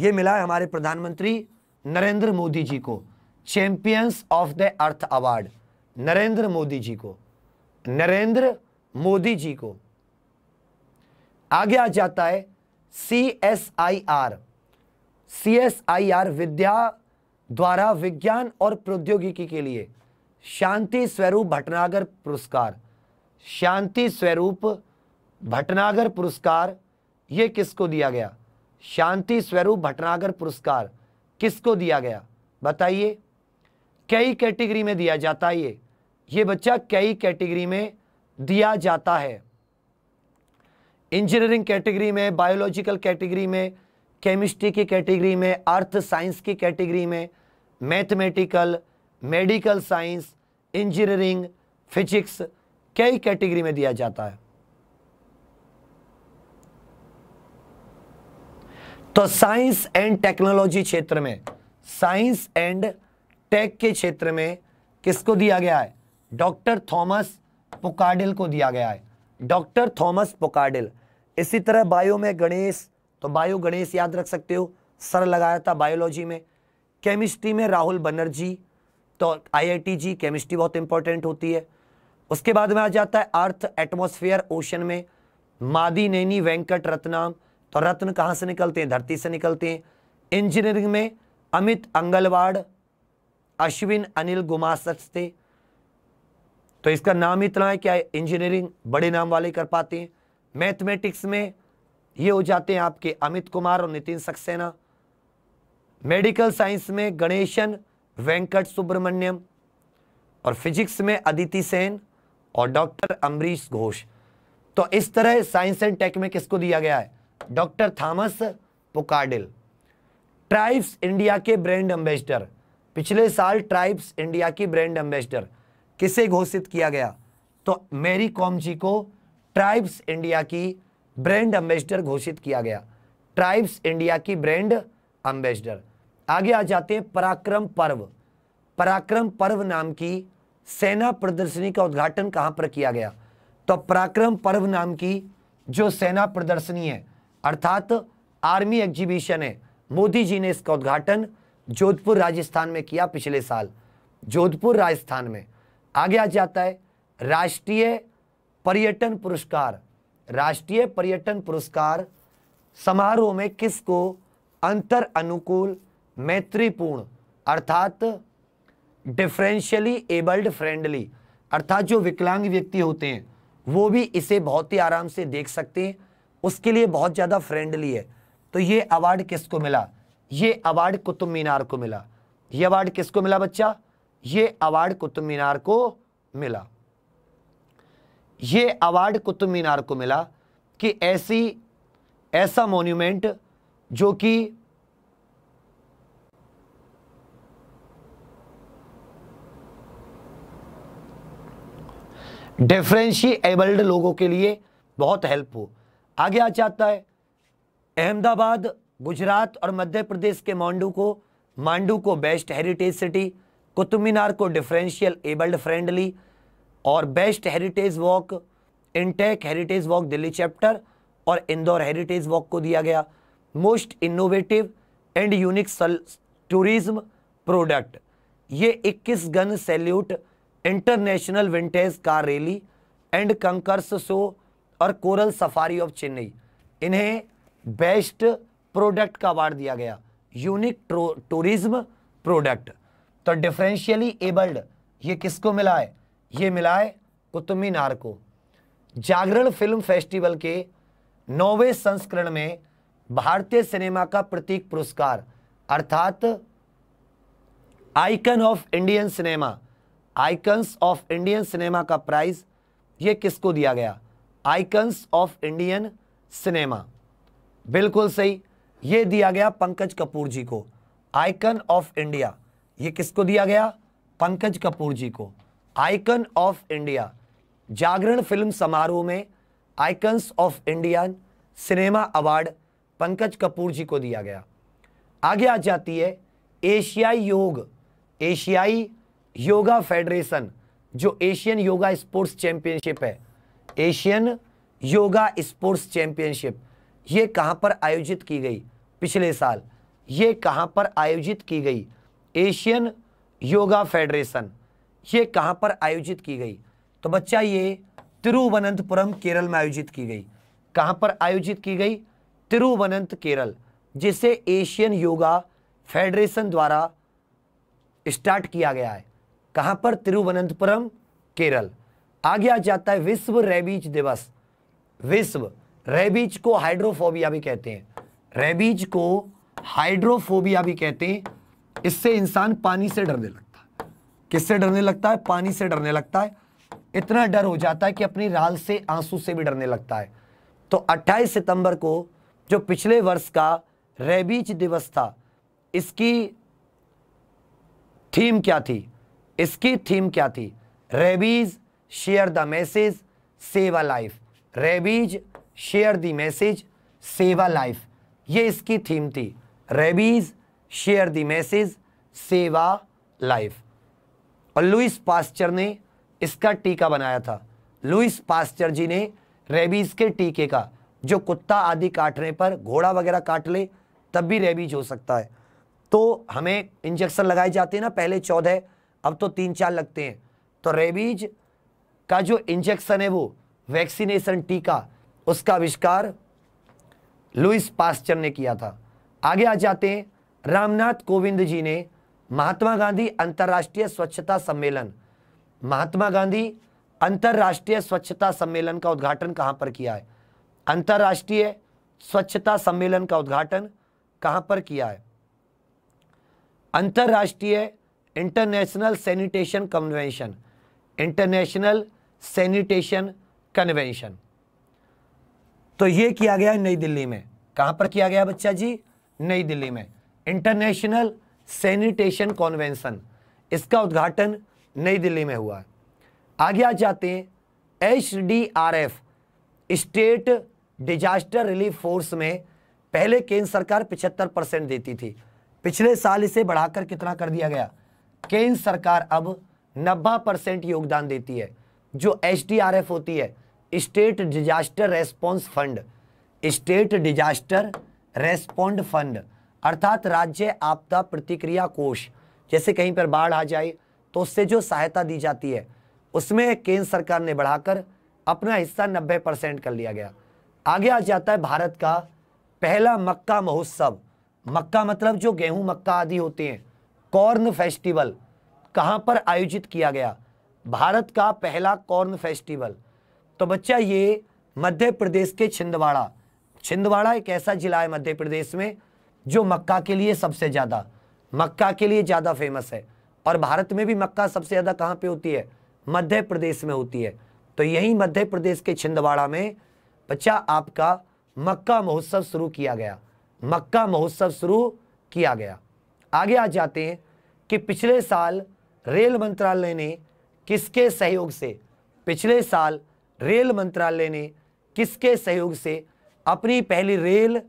ये मिला है हमारे प्रधानमंत्री नरेंद्र मोदी जी को champions of the earth award Narendra Modi ji को नरेंद्र मोदी जी को आगे आ जाता है C S I R C S I R विद्या द्वारा विज्ञान और प्रौद्योगिकी के लिए शांति स्वरूप भटनागर पुरस्कार शांति स्वरूप भटनागर पुरस्कार ये किसको दिया गया शांति स्वरूप भटनागर पुरस्कार किसको दिया गया बताइए कई कैटेगरी में दिया जाता है ये ये बच्चा कई कैटेगरी में दिया जाता है इंजीनियरिंग कैटेगरी में बायोलॉजिकल कैटेगरी में केमिस्ट्री की कैटेगरी में अर्थ साइंस की कैटेगरी में mathematical medical science engineering physics कई कैटेगरी में दिया जाता है तो साइंस एंड टेक्नोलॉजी क्षेत्र में साइंस एंड टेक के क्षेत्र में किसको दिया गया है डॉक्टर थॉमस पोकाडिल को दिया गया है डॉक्टर थॉमस पोकाडिल इसी तरह बायो में गणेश तो बायो गणेश याद रख सकते हो सर लगाया था बायोलॉजी में केमिस्ट्री में राहुल बनर्जी तो आईआईटी जी केमिस्ट्री बहुत इंपॉर्टेंट होती है उसके बाद में आ जाता है अर्थ एटमोसफियर ओशन में मादी नैनी वेंकट रत्नाम तो रत्न कहाँ से निकलते हैं धरती से निकलते हैं इंजीनियरिंग में अमित अंगलवाड़ अश्विन अनिल थे तो इसका नाम इतना है क्या इंजीनियरिंग बड़े नाम वाले कर पाते हैं मैथमेटिक्स में ये हो जाते हैं आपके अमित कुमार और नितिन सक्सेना मेडिकल साइंस में गणेशन वेंकट सुब्रमण्यम और फिजिक्स में अदिति सेन और डॉक्टर अमरीश घोष तो इस तरह साइंस एंड टेक में किसको दिया गया है doctor Thomas Pucadyil tribes India के ब्रांड एम्बेसडर पिछले साल ट्राइब्स इंडिया की ब्रांड एम्बेसडर किसे घोषित किया गया तो मेरी कॉम जी को ट्राइब्स इंडिया की ब्रांड एम्बेसडर घोषित किया गया ट्राइब्स इंडिया की ब्रांड एम्बेसडर आगे आ जाते हैं पराक्रम पर्व पराक्रम पर्व नाम की सेना प्रदर्शनी का उद्घाटन कहाँ पर किया गया तो पराक्रम पर्व नाम की जो सेना प्रदर्शनी है अर्थात आर्मी एग्जीबिशन है मोदी जी ने इसका उद्घाटन जोधपुर राजस्थान में किया पिछले साल जोधपुर राजस्थान में आगे आ जाता है राष्ट्रीय पर्यटन पुरस्कार राष्ट्रीय पर्यटन पुरस्कार समारोह में किसको अंतर अनुकूल मैत्रीपूर्ण अर्थात डिफरेंशियली एबल्ड फ्रेंडली अर्थात जो विकलांग व्यक्ति होते हैं वो भी इसे बहुत ही आराम से देख सकते हैं उसके लिए बहुत ज़्यादा फ्रेंडली है तो ये अवार्ड किसको मिला ये अवार्ड कुतुब मीनार को मिला ये अवार्ड किसको मिला बच्चा ये अवार्ड कुतुब मीनार को मिला ये अवार्ड कुतुब मीनार को मिला कि ऐसी ऐसा मोन्यूमेंट जो कि डिफ्रेंशी एबल्ड लोगों के लिए बहुत हेल्प हो आगे आ जाता है अहमदाबाद गुजरात और मध्य प्रदेश के मांडू को मांडू को best heritage city Qutub Minar को डिफरेंशियल एबल्ड फ्रेंडली और best heritage walk INTACH heritage walk Delhi chapter और इंदौर हेरिटेज वॉक को दिया गया most innovative and unique tourism product ये 21 gun salute international vintage car rally and concours show और कोरल सफारी ऑफ चेन्नई इन्हें बेस्ट प्रोडक्ट का अवार्ड दिया गया यूनिक टूरिज्म प्रोडक्ट तो डिफरेंशियली एबल्ड ये किसको मिला है ये मिला है कुतुब मीनार को जागरण फिल्म फेस्टिवल के नौवे संस्करण में भारतीय सिनेमा का प्रतीक पुरस्कार अर्थात icon of Indian cinema icons of Indian cinema का प्राइज ये किसको दिया गया आइकन्स ऑफ इंडियन सिनेमा बिल्कुल सही ये दिया गया पंकज कपूर जी को आइकन ऑफ इंडिया ये किसको दिया गया पंकज कपूर जी को icon of India Jagran film समारोह में icons of Indian cinema award Pankaj Kapoor ji को दिया गया आगे आ जाती है एशियाई योग एशियाई योगा फेडरेशन जो एशियन योगा स्पोर्ट्स चैंपियनशिप है एशियन योगा स्पोर्ट्स चैंपियनशिप ये कहाँ पर आयोजित की गई पिछले साल ये कहाँ पर आयोजित की गई एशियन योगा फेडरेशन ये कहाँ पर आयोजित की गई तो बच्चा ये तिरुवनंतपुरम केरल में आयोजित की गई कहाँ पर आयोजित की गई तिरुवनंत केरल जिसे एशियन योगा फेडरेशन द्वारा स्टार्ट किया गया है कहाँ पर तिरुवनंतपुरम केरल आगे आ जाता है विश्व रेबीज दिवस विश्व रेबीज को हाइड्रोफोबिया भी कहते हैं रेबीज को हाइड्रोफोबिया भी कहते हैं इससे इंसान पानी से डरने लगता है किससे डरने लगता है पानी से डरने लगता है इतना डर हो जाता है कि अपनी राल से आंसू से भी डरने लगता है तो 28 सितंबर को जो पिछले वर्ष का रेबीज दिवस था इसकी थीम क्या थी इसकी थीम क्या थी rabies share the message save a life rabies share the message save a life ये इसकी थीम थी rabies share the message save a life और लुइस पास्चर ने इसका टीका बनाया था लुइस पास्चर जी ने रेबीज के टीके का जो कुत्ता आदि काटने पर घोड़ा वगैरह काट ले तब भी रेबीज हो सकता है तो हमें इंजेक्शन लगाए जाते हैं ना पहले चौदह अब तो तीन चार लगते हैं तो रेबीज का जो इंजेक्शन है वो वैक्सीनेशन टीका उसका आविष्कार लुइस पास्चर ने किया था आगे आ जाते हैं रामनाथ कोविंद जी ने महात्मा गांधी अंतर्राष्ट्रीय स्वच्छता सम्मेलन महात्मा गांधी अंतर्राष्ट्रीय स्वच्छता सम्मेलन का उद्घाटन कहाँ पर किया है अंतर्राष्ट्रीय स्वच्छता सम्मेलन का उद्घाटन कहाँ पर किया है अंतर्राष्ट्रीय international sanitation convention international sanitation convention तो ये किया गया नई दिल्ली में कहाँ पर किया गया बच्चा जी नई दिल्ली में इंटरनेशनल सैनिटेशन कॉन्वेंशन इसका उद्घाटन नई दिल्ली में हुआ है आगे आ जाते हैं H D R F state disaster relief force में पहले केंद्र सरकार 75 परसेंट देती थी पिछले साल इसे बढ़ाकर कितना कर दिया गया केंद्र सरकार अब 90 परसेंट योगदान देती है जो एच डी आर एफ होती है state disaster response fund state disaster respond fund अर्थात राज्य आपदा प्रतिक्रिया कोष जैसे कहीं पर बाढ़ आ जाए तो उससे जो सहायता दी जाती है उसमें केंद्र सरकार ने बढ़ाकर अपना हिस्सा 90 परसेंट कर लिया गया आगे आ जाता है भारत का पहला मक्का महोत्सव मक्का मतलब जो गेहूं मक्का आदि होते हैं कॉर्न फेस्टिवल कहाँ पर आयोजित किया गया भारत का पहला कॉर्न फेस्टिवल तो बच्चा ये मध्य प्रदेश के छिंदवाड़ा छिंदवाड़ा एक ऐसा जिला है मध्य प्रदेश में जो मक्का के लिए सबसे ज़्यादा मक्का के लिए ज़्यादा फेमस है और भारत में भी मक्का सबसे ज़्यादा कहाँ पे होती है मध्य प्रदेश में होती है तो यही मध्य प्रदेश के छिंदवाड़ा में बच्चा आपका मक्का महोत्सव शुरू किया गया मक्का महोत्सव शुरू किया गया आगे आ जाते हैं कि पिछले साल रेल मंत्रालय ने किसके सहयोग से पिछले साल रेल मंत्रालय ने किसके सहयोग से अपनी पहली रेल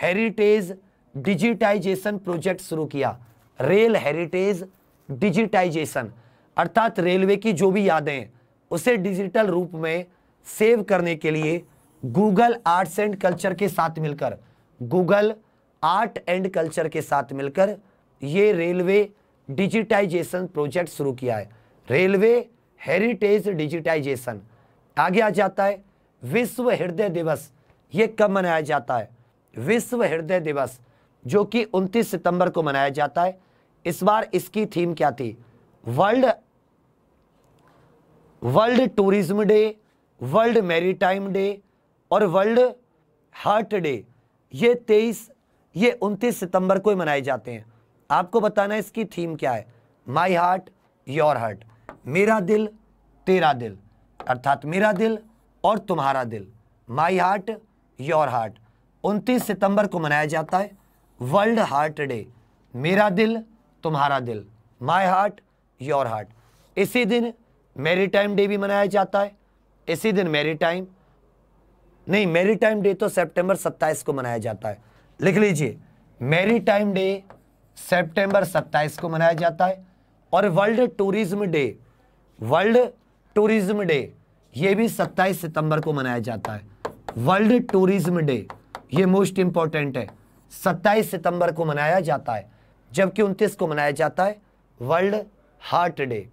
हेरिटेज डिजिटाइजेशन प्रोजेक्ट शुरू किया रेल हेरिटेज डिजिटाइजेशन अर्थात रेलवे की जो भी यादें उसे डिजिटल रूप में सेव करने के लिए गूगल आर्ट्स एंड कल्चर के साथ मिलकर गूगल आर्ट एंड कल्चर के साथ मिलकर ये रेलवे डिजिटाइजेशन प्रोजेक्ट शुरू किया है रेलवे हेरिटेज डिजिटाइजेशन आगे आ जाता है विश्व हृदय दिवस ये कब मनाया जाता है विश्व हृदय दिवस जो कि 29 सितंबर को मनाया जाता है इस बार इसकी थीम क्या थी world world tourism day world maritime day और वर्ल्ड हार्ट डे ये 23 ये 29 सितंबर को ही मनाए जाते हैं आपको बताना है इसकी थीम क्या है माय हार्ट योर हार्ट मेरा दिल तेरा दिल अर्थात मेरा दिल और तुम्हारा दिल माई हार्ट योर हार्ट 29 सितंबर को मनाया जाता है वर्ल्ड हार्ट डे मेरा दिल तुम्हारा दिल माय हार्ट योर हार्ट इसी दिन मेरी टाइम डे भी मनाया जाता है इसी दिन मेरी टाइम नहीं मेरी टाइम डे तो सितंबर 27 को मनाया जाता है लिख लीजिए मेरी टाइम डे सितंबर 27 को मनाया जाता है और world tourism day world tourism day ये भी 27 सितंबर को मनाया जाता है वर्ल्ड टूरिज्म डे ये मोस्ट इंपॉर्टेंट है 27 सितंबर को मनाया जाता है जबकि 29 को मनाया जाता है वर्ल्ड हार्ट डे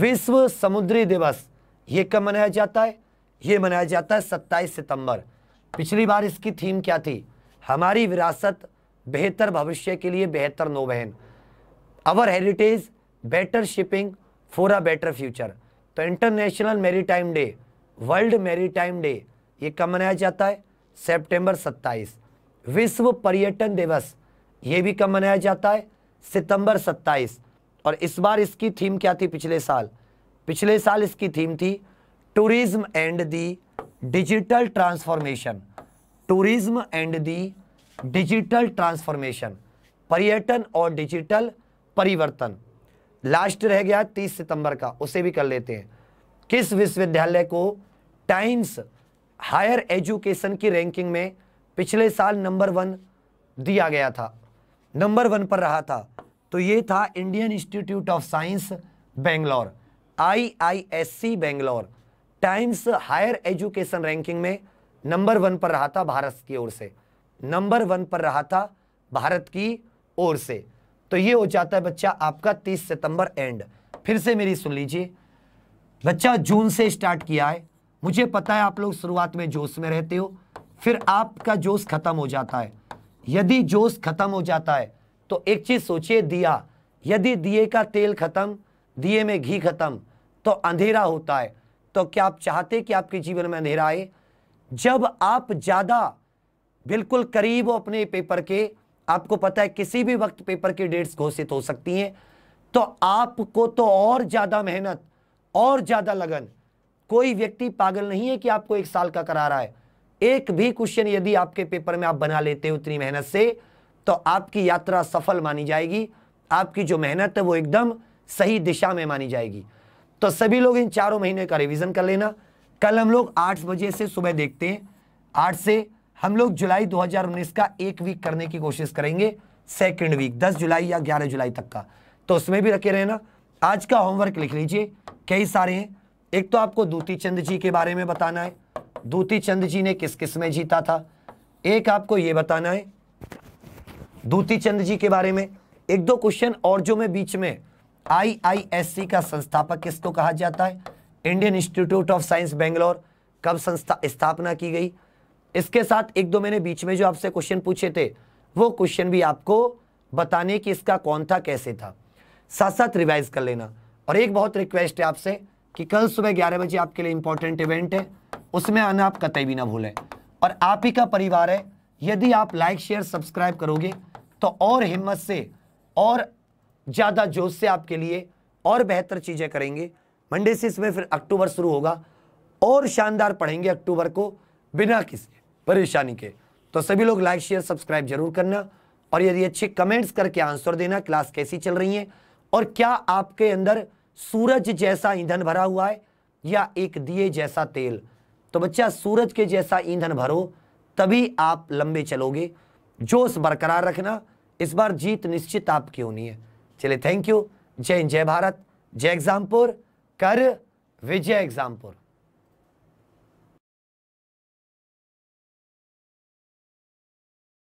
विश्व समुद्री दिवस ये कब मनाया जाता है ये मनाया जाता है 27 सितंबर पिछली बार इसकी थीम क्या थी हमारी विरासत बेहतर भविष्य के लिए बेहतर बहन our heritage better shipping for a better future तो international time day world time day ये कब मनाया जाता है सितंबर सत्ताईस विश्व पर्यटन दिवस ये भी कब मनाया जाता है सितंबर 27 और इस बार इसकी थीम क्या थी पिछले साल पिछले साल इसकी थीम थी tourism and the digital transformation tourism and the digital transformation पर्यटन और डिजिटल परिवर्तन लास्ट रह गया 30 सितंबर का उसे भी कर लेते हैं किस विश्वविद्यालय को टाइम्स हायर एजुकेशन की रैंकिंग में पिछले साल नंबर वन दिया गया था नंबर वन पर रहा था तो ये था Indian Institute of Science Bangalore I I S C Bangalore Times Higher Education ranking में नंबर वन पर रहा था भारत की ओर से नंबर वन पर रहा था भारत की ओर से तो ये हो जाता है बच्चा आपका 30 सितंबर एंड फिर से मेरी सुन लीजिए बच्चा जून से स्टार्ट किया है मुझे पता है आप लोग शुरुआत में जोश में रहते हो फिर आपका जोश खत्म हो जाता है यदि जोश खत्म हो जाता है तो एक चीज़ सोचिए दिया यदि दिए का तेल खत्म दिए में घी खत्म तो अंधेरा होता है तो क्या आप चाहते कि आपके जीवन में अंधेरा आए जब आप ज़्यादा बिल्कुल करीब हो अपने पेपर के आपको पता है किसी भी वक्त पेपर की डेट्स घोषित हो सकती हैं तो आपको तो और ज़्यादा मेहनत और ज़्यादा लगन कोई व्यक्ति पागल नहीं है कि आपको एक साल का करा रहा है एक भी क्वेश्चन यदि आपके पेपर में आप बना लेते हो उतनी मेहनत से तो आपकी यात्रा सफल मानी जाएगी आपकी जो मेहनत है वो एकदम सही दिशा में मानी जाएगी तो सभी लोग इन चारों महीने का रिवीजन कर लेना कल हम लोग आठ बजे से सुबह देखते हैं आठ से हम लोग जुलाई 2019 का एक वीक करने की कोशिश करेंगे सेकेंड वीक दस जुलाई या ग्यारह जुलाई तक का तो उसमें भी रखे रहना आज का होमवर्क लिख लीजिए कई सारे हैं एक तो आपको दूती चंद जी के बारे में बताना है दूती चंद जी ने किस किस में जीता था एक आपको ये बताना है दूती चंद जी के बारे में एक दो क्वेश्चन और जो मैं बीच में आईआईएससी का संस्थापक किसको कहा जाता है Indian Institute of Science Bangalore कब संस्था स्थापना की गई इसके साथ एक दो मैंने बीच में जो आपसे क्वेश्चन पूछे थे वो क्वेश्चन भी आपको बताने कि इसका कौन था कैसे था साथ साथ रिवाइज कर लेना और एक बहुत रिक्वेस्ट है आपसे कि कल सुबह ग्यारह बजे आपके लिए इंपॉर्टेंट इवेंट है उसमें आना आप कतई भी ना भूलें और आप ही का परिवार है यदि आप लाइक शेयर सब्सक्राइब करोगे तो और हिम्मत से और ज़्यादा जोश से आपके लिए और बेहतर चीज़ें करेंगे मंडे से इसमें फिर अक्टूबर शुरू होगा और शानदार पढ़ेंगे अक्टूबर को बिना किसी परेशानी के तो सभी लोग लाइक शेयर सब्सक्राइब जरूर करना और यदि अच्छे कमेंट्स करके आंसर देना क्लास कैसी चल रही है और क्या आपके अंदर सूरज जैसा ईंधन भरा हुआ है या एक दिए जैसा तेल तो बच्चा सूरज के जैसा ईंधन भरो तभी आप लंबे चलोगे जोश बरकरार रखना इस बार जीत निश्चित आपकी होनी है चलिए थैंक यू जय हिंद जय भारत जय एग्जामपुर कर विजय एग्जामपुर